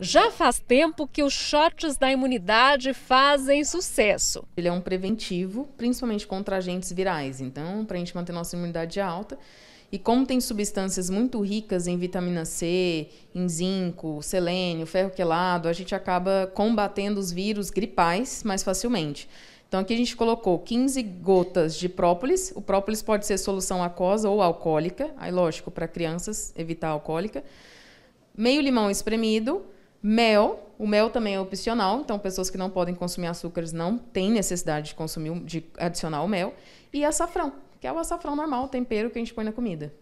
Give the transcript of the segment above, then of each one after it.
Já faz tempo que os shots da imunidade fazem sucesso. Ele é um preventivo, principalmente contra agentes virais. Então, para a gente manter nossa imunidade alta. E como tem substâncias muito ricas em vitamina C, em zinco, selênio, ferro quelado, a gente acaba combatendo os vírus gripais mais facilmente. Então aqui a gente colocou 15 gotas de própolis. O própolis pode ser solução aquosa ou alcoólica. Aí, lógico, para crianças, evitar alcoólica. Meio limão espremido, Mel, o mel também é opcional, então pessoas que não podem consumir açúcares não têm necessidade de consumir, de adicionar o mel. E açafrão, que é o açafrão normal, o tempero que a gente põe na comida.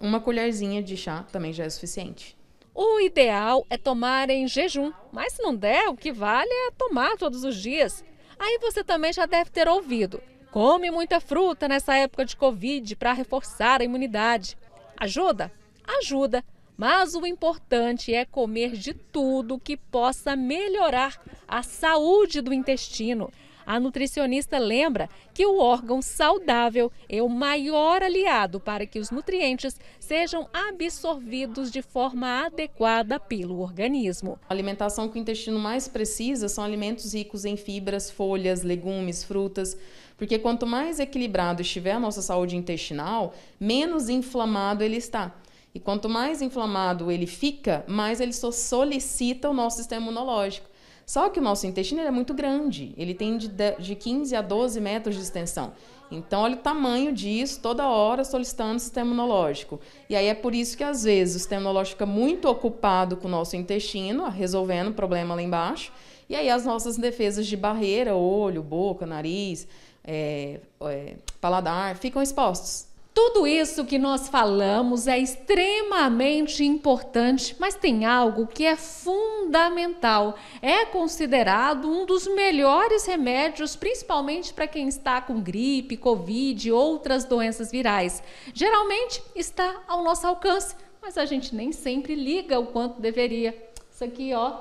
Uma colherzinha de chá também já é suficiente. O ideal é tomar em jejum, mas se não der, o que vale é tomar todos os dias. Aí você também já deve ter ouvido. Come muita fruta nessa época de Covid para reforçar a imunidade. Ajuda? Ajuda mas o importante é comer de tudo que possa melhorar a saúde do intestino. A nutricionista lembra que o órgão saudável é o maior aliado para que os nutrientes sejam absorvidos de forma adequada pelo organismo. A alimentação que o intestino mais precisa são alimentos ricos em fibras, folhas, legumes, frutas, porque quanto mais equilibrado estiver a nossa saúde intestinal, menos inflamado ele está. E quanto mais inflamado ele fica, mais ele solicita o nosso sistema imunológico. Só que o nosso intestino é muito grande, ele tem de, de 15 a 12 metros de extensão. Então, olha o tamanho disso, toda hora solicitando o sistema imunológico. E aí é por isso que, às vezes, o sistema imunológico fica muito ocupado com o nosso intestino, resolvendo o problema lá embaixo. E aí as nossas defesas de barreira, olho, boca, nariz, é, é, paladar, ficam expostos. Tudo isso que nós falamos é extremamente importante, mas tem algo que é fundamental. É considerado um dos melhores remédios, principalmente para quem está com gripe, Covid e outras doenças virais. Geralmente está ao nosso alcance, mas a gente nem sempre liga o quanto deveria. Isso aqui, ó,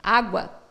água.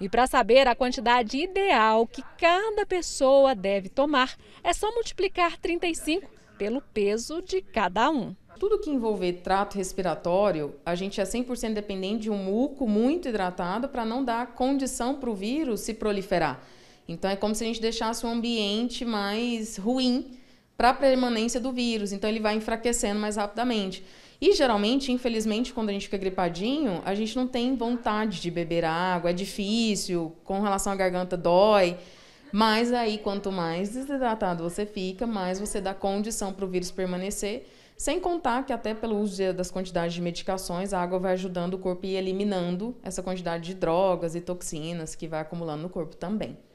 E para saber a quantidade ideal que cada pessoa deve tomar, é só multiplicar 35 pelo peso de cada um. Tudo que envolver trato respiratório, a gente é 100% dependente de um muco muito hidratado para não dar condição para o vírus se proliferar. Então é como se a gente deixasse um ambiente mais ruim para a permanência do vírus. Então ele vai enfraquecendo mais rapidamente. E geralmente, infelizmente, quando a gente fica gripadinho, a gente não tem vontade de beber água, é difícil, com relação à garganta dói. Mas aí, quanto mais desidratado você fica, mais você dá condição para o vírus permanecer. Sem contar que, até pelo uso das quantidades de medicações, a água vai ajudando o corpo e eliminando essa quantidade de drogas e toxinas que vai acumulando no corpo também.